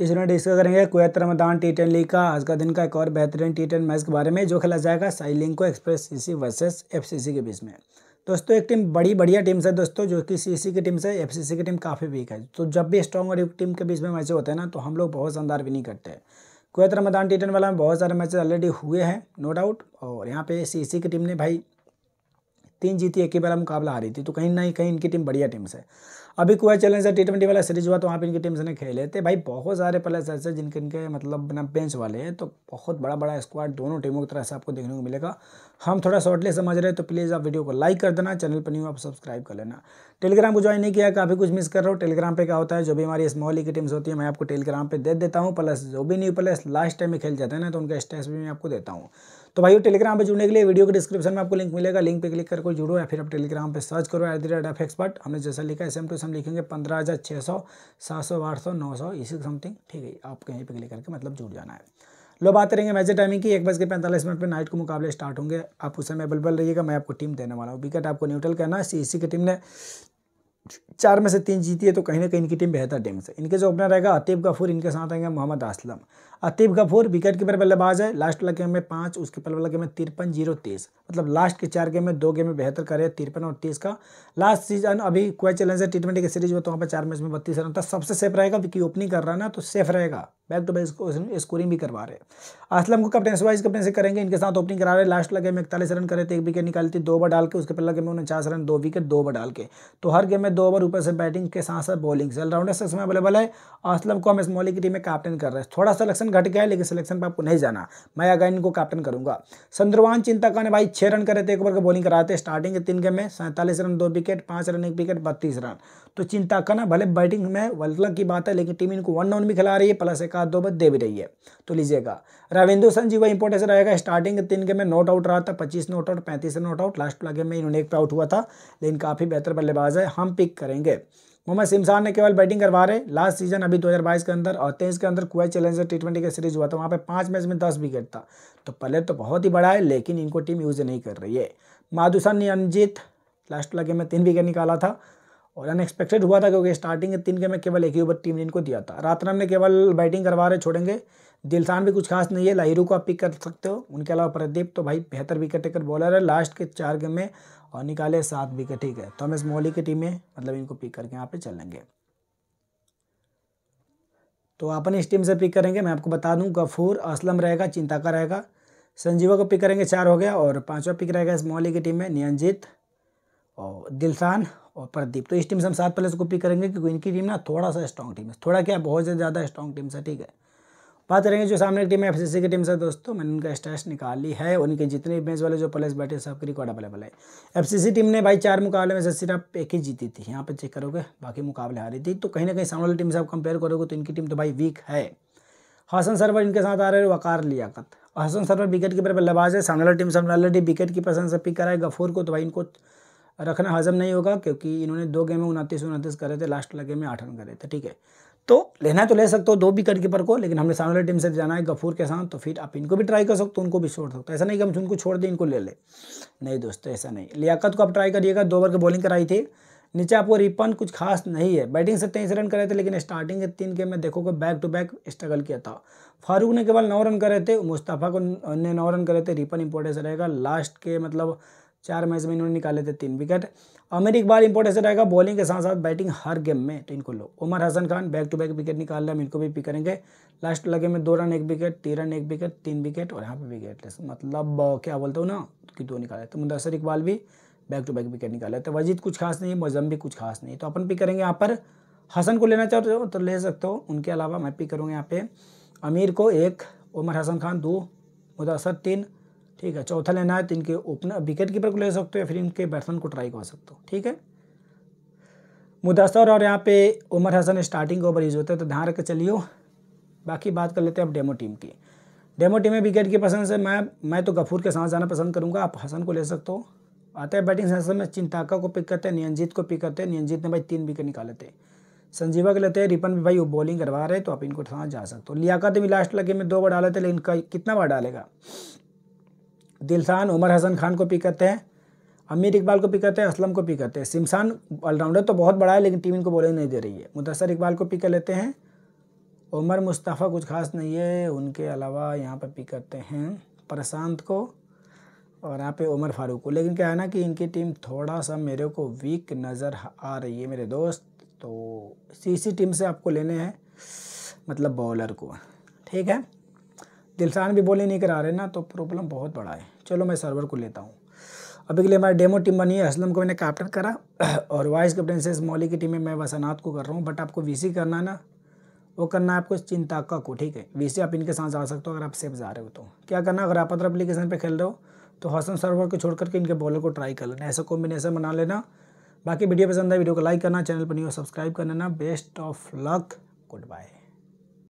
इस video discuss करेंगे Kuwait Ramadan T ten league का आज का दिन का एक और बेहतरीन टी टेन मैच के बारे में जो खेला जाएगा साइलिंग को एक्सप्रेस सीसी वर्सेस एफसीसी के बीच में दोस्तों एक टीम बड़ी बढ़िया टीम से दोस्तों जो कि सीसी की टीम से एफसीसी की टीम काफ़ी वीक है तो जब भी स्ट्रॉन्ग और टीम के बीच में मैच होते हैं ना तो हम लोग बहुत शानदार विनिंग करते हैं कुवैत रमदान टी टेन वाला में बहुत सारे मैचेज ऑलरेडी हुए हैं नो डाउट और यहाँ पे सी की टीम ने भाई तीन जीती एक ही बार मुकाबला हारी थी तो कहीं ना कहीं इनकी टीम बढ़िया टीम है अभी कोई चैलेंज टी ट्वेंटी वाला सीरीज हुआ तो वहाँ पर इनकी टीम ने खेले थे भाई बहुत सारे प्लेयर्स ऐसे जिनके इनके मतलब ना बेंच वाले हैं तो बहुत बड़ा बड़ा स्क्वाड दोनों टीमों की तरह से आपको देखने को मिलेगा हम थोड़ा शॉर्टली समझ रहे हैं तो प्लीज़ आप वीडियो को लाइक कर देना चैनल पर न्यू आप सब्सक्राइब कर लेना टेलीग्राम को ज्वाइन नहीं किया काफ़ी कुछ मिस कर रहा हूँ टेलीग्राम पर क्या होता है जो भी हमारी स्मॉल की टीम्स होती है मैं आपको टेलीग्राम पर दे देता हूँ प्लस जो भी न्यू प्लेयर्स लास्ट टाइम में खेल जाते हैं ना तो उनका स्टेस भी मैं आपको देता हूँ तो भाई टेलीग्राम पर जुड़ने के लिए वीडियो के डिस्क्रिप्शन में आपको लिंक मिलेगा लिंक पर क्लिक करके जुड़ो या फिर आप टेलीग्राम पर सर्च करो at the rate F expert हमने जैसा लिखा है सेम टू सेम लिखेंगे पंद्रह हज़ार छः सौ सात सौ आठ सौ नौ सौ इसी समथिंग ठीक है आपको यहीं पर क्लिक करके मतलब जुड़ जाना है लो बात करेंगे मैच टाइमिंग की एक बज के पैंतालीस मिनट पर नाइट को मुकाबले स्टार्ट होंगे आप उस समय अवेलेबल रहिएगा मैं आपको टीम देने वाला हूँ विकेट आपको न्यूट्रल करना सी की टीम ने चार में से तीन जीती है तो कहीं ना कहीं इनकी टीम बेहतर टीम से इनके जो ओपनर रहेगा अतीब गफूर इनके साथ आएंगे मोहम्मद असलम अतीब गफूर विकेट कीपर बल्लेबाज है लास्ट वाला गेम में पाँच उसके पहले वाला गेम में तिरपन जीरो तीस मतलब लास्ट के चार गेम में दो गेम में बेहतर करे तिरपन और तीस का लास्ट सीजन अभी क्वे चैलेंज है टी ट्वेंटी की सीरीज में तो वहाँ पर चार मैच में बत्तीस रन था सबसे सेफ रहेगा क्योंकि ओपनिंग कर रहा है ना तो सेफ रहेगा बैक टू बैक स्कोरिंग भी करवा रहे असलम को कप्टन वाइज से करेंगे इनके साथ ओपनिंग करा रहे लास्ट लगे में इकतालीस रन करे थे एक विकेट निकालती थी दो बार डाल के उसके पहले गेम में चार रन दो विकेट दो बार डाल के तो हर गेम में दो ओवर ऊपर से बैटिंग के साथ साथ बॉलिंग से ऑलराउंडर से समय अवेलेबल है असलम को हम इस मौली की टीम में कैप्टन कर रहे हैं थोड़ा सा सिलेक्शन घट गया है लेकिन सिलेक्शन पर आपको नहीं जाना मैं अगर इनको कैप्टन करूंगा संद्रवान चिंता का भाई छः रन करे थे एक ओवर का बॉलिंग कराते स्टार्टिंग के तीन गेम में सैंतालीस रन दो विकेट पाँच रन एक विकेट बत्तीस रन तो चिंता ना भले बैटिंग में वल्लक की बात है लेकिन टीम इनको वन डाउन भी खिला रही है प्लस एक आध दो बद दे भी रही है तो लीजिएगा रविंद्र सन जी वह इंपॉर्टेंस रहेगा स्टार्टिंग के तीन गेम में नॉट आउट रहा था पच्चीस नॉट आउट पैंतीस नॉट आउट लास्ट प्लागे में इन्होंने एक पे आउट हुआ था लेकिन काफ़ी बेहतर बल्लेबाज है हम पिक करेंगे मोहम्मद सिमसान ने केवल बैटिंग करवा रहे लास्ट सीजन अभी 2022 के अंदर और तेईस के अंदर कुवैत चैलेंजर टी ट्वेंटी का सीरीज हुआ था वहाँ पे पाँच मैच में दस विकेट था तो पहले तो बहुत ही बड़ा है लेकिन इनको टीम यूज़ नहीं कर रही है माधुसन ने अंजित लास्ट लगे में तीन विकेट निकाला था और अनएक्सपेक्टेड हुआ था क्योंकि स्टार्टिंग के तीन के में केवल एक ही ओवर टीम ने इनको दिया था रातराम ने केवल बैटिंग करवा रहे छोड़ेंगे दिलसान भी कुछ खास नहीं है लाहिरू को आप पिक कर सकते हो उनके अलावा प्रदीप तो भाई बेहतर विकेट टेकर बॉलर है लास्ट के चार गेम में और निकाले सात विकेट ठीक है तो हम इस मोहली की टीम में मतलब इनको पिक करके यहाँ पे चलेंगे तो अपन इस टीम से पिक करेंगे मैं आपको बता दूँ गफूर असलम रहेगा चिंता का रहेगा संजीवा को पिक करेंगे चार हो गया और पाँचवा पिक रहेगा इस मोहली की टीम में नियंजित और दिलसान और प्रदीप तो इस टीम से हम सात प्लेयर्स को पिक करेंगे क्योंकि इनकी टीम ना थोड़ा सा स्ट्रॉन्ग टीम है थोड़ा क्या बहुत ज़्यादा स्ट्रॉन्ग टीम है ठीक है बात करेंगे जो सामने टीम है एफ की टीम से दोस्तों मैंने उनका स्टैस निकाली है उनके जितने मैच वाले जो प्लेयर्स बैठे हैं रिकॉर्ड अवेलेबल है एफ टीम ने भाई चार मुकाबले में से सिर्फ एक ही जीती थी यहाँ पर चेक करोगे बाकी मुकाबले हारी थी तो कहीं ना कहीं सामने वाली टीम से आप कंपेयर करोगे तो इनकी टीम तो भाई वीक है हसन सरवर इनके साथ आ रहे हैं वकार लियाकत हसन सरवर विकेट कीपर पर लबाज है सामने वाली टीम सामने ऑलरेडी विकेट कीपर से पिक कराए गफूर को तो भाई इनको रखना हजम नहीं होगा क्योंकि इन्होंने दो गेम में उनतीस उनतीस करे थे लास्ट वाला गेम में आठ रन करे थे ठीक है तो लेना तो ले सकते हो दो भी कीपर को लेकिन हमने सामने वाली टीम से जाना है गफूर के साथ तो फिर आप इनको भी ट्राई कर सकते हो उनको भी छोड़ सकते हो ऐसा नहीं कि हम उनको छोड़ दें इनको ले ले नहीं दोस्तों ऐसा नहीं लियाकत को आप ट्राई करिएगा दो ओवर की बॉलिंग कराई थी नीचे आपको रिपन कुछ खास नहीं है बैटिंग से तेईस रन करे थे लेकिन स्टार्टिंग के तीन गेम में देखो को बैक टू बैक स्ट्रगल किया था फारूक ने केवल नौ रन करे थे मुस्तफ़ा को ने नौ रन करे थे रिपन इंपॉर्टेंस रहेगा लास्ट के मतलब चार मैच में इन्होंने निकाले थे तीन विकेट अमिर इकबाल इंपॉर्टेंट रहेगा बॉलिंग के साथ साथ बैटिंग हर गेम में तो इनको लो Umar Hasan Khan back to back wicket निकाल रहे हम इनको भी पिक करेंगे लास्ट लगे में दो रन एक विकेट तीन रन एक विकेट तीन विकेट और यहाँ पे विकेट मतलब क्या बोलते हो ना कि दो निकाले तो मुदसर इकबाल भी बैक टू बैक विकेट निकाले तो वजीद कुछ खास नहीं मजम भी कुछ खास नहीं तो अपन पिक करेंगे यहाँ पर हसन को लेना चाहते हो तो ले सकते हो उनके अलावा मैं पिक करूँगा यहाँ पे अमीर को एक उमर हसन खान दो मुदसर तीन ठीक है चौथा लेना है तो इनके ओपनर विकेट कीपर को ले सकते हो या फिर इनके बैट्समैन को ट्राई कर सकते हो ठीक है मुदसर और यहाँ पे Umar Hasan starting over use होता है तो ध्यान रख चलियो बाकी बात कर लेते हैं अब डेमो टीम की डेमो टीम में विकेट की पसंद से मैं मैं तो गफूर के साथ जाना पसंद करूँगा आप हसन को ले सकते हो आते हैं बैटिंग सेंसर में चिंताका को पिक करते हैं नियंजित को पिक करते हैं नियंजित ने भाई तीन विकेट निकाले थे संजीवा के लेते हैं रिपन भी भाई वो बॉलिंग करवा रहे तो आप इनको साथ जा सकते हो लियाकत भी लास्ट लगे में दो बार डाले थे लेकिन कितना बार डालेगा दिलसान उमर हसन खान को पिक करते हैं अमीर इकबाल को पिक करते हैं असलम को पिक करते हैं सिमसान ऑलराउंडर तो बहुत बड़ा है लेकिन टीम इनको बॉलिंग नहीं दे रही है मुदसर इकबाल को पिक कर लेते हैं उमर मुस्तफ़ा कुछ खास नहीं है उनके अलावा यहाँ पर पिक करते हैं प्रशांत को और यहाँ पे उमर फारूक को लेकिन क्या है ना कि इनकी टीम थोड़ा सा मेरे को वीक नज़र आ रही है मेरे दोस्त तो सीसी टीम से आपको लेने हैं मतलब बॉलर को ठीक है दिलसान भी बोले नहीं करा रहे ना तो प्रॉब्लम बहुत बड़ा है चलो मैं सर्वर को लेता हूँ अभी के लिए हमारी डेमो टीम बनी है असलम को मैंने कैप्टन करा और वाइस कैप्टन से मौली की टीम में मैं वसनात को कर रहा हूँ बट आपको वीसी करना है ना वो करना है आपको चिंताका को ठीक है वैसे आप इनके साथ जा सकते हो अगर आप सेफ जा रहे हो तो क्या करना अगर आप अदर अपलीकेशन पर खेल रहे हो तो हसन सर्वर को छोड़ करके इनके बॉलर को ट्राई कर लेना ऐसा कॉम्बिनेशन बना लेना बाकी वीडियो पसंद है वीडियो को लाइक करना चैनल पर नहीं हो सब्सक्राइब कर लेना best of luck good bye